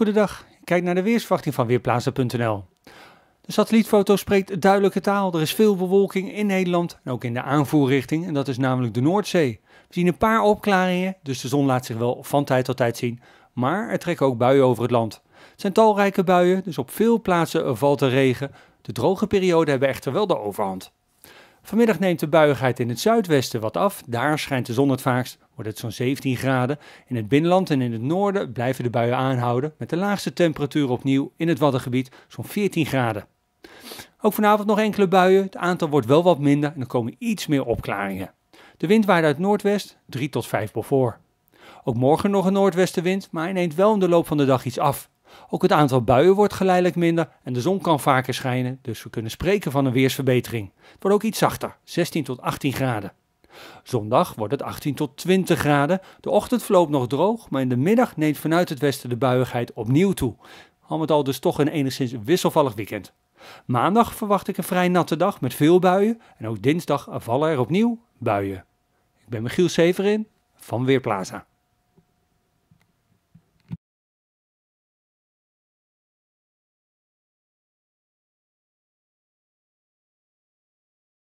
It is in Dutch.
Goedendag, kijk naar de weersverwachting van Weerplaatsen.nl. De satellietfoto spreekt duidelijke taal. Er is veel bewolking in Nederland en ook in de aanvoerrichting, en dat is namelijk de Noordzee. We zien een paar opklaringen, dus de zon laat zich wel van tijd tot tijd zien, maar er trekken ook buien over het land. Het zijn talrijke buien, dus op veel plaatsen valt er regen. De droge perioden hebben echter wel de overhand. Vanmiddag neemt de buiigheid in het zuidwesten wat af. Daar schijnt de zon het vaakst, wordt het zo'n 17 graden. In het binnenland en in het noorden blijven de buien aanhouden, met de laagste temperatuur opnieuw in het Waddengebied zo'n 14 graden. Ook vanavond nog enkele buien. Het aantal wordt wel wat minder en er komen iets meer opklaringen. De wind waait uit noordwest 3 tot 5 voor. Ook morgen nog een noordwestenwind, maar hij neemt wel in de loop van de dag iets af. Ook het aantal buien wordt geleidelijk minder en de zon kan vaker schijnen, dus we kunnen spreken van een weersverbetering. Het wordt ook iets zachter, 16 tot 18 graden. Zondag wordt het 18 tot 20 graden. De ochtend verloopt nog droog, maar in de middag neemt vanuit het westen de buiigheid opnieuw toe. Al met al dus toch een enigszins wisselvallig weekend. Maandag verwacht ik een vrij natte dag met veel buien en ook dinsdag vallen er opnieuw buien. Ik ben Michiel Severin van Weerplaza.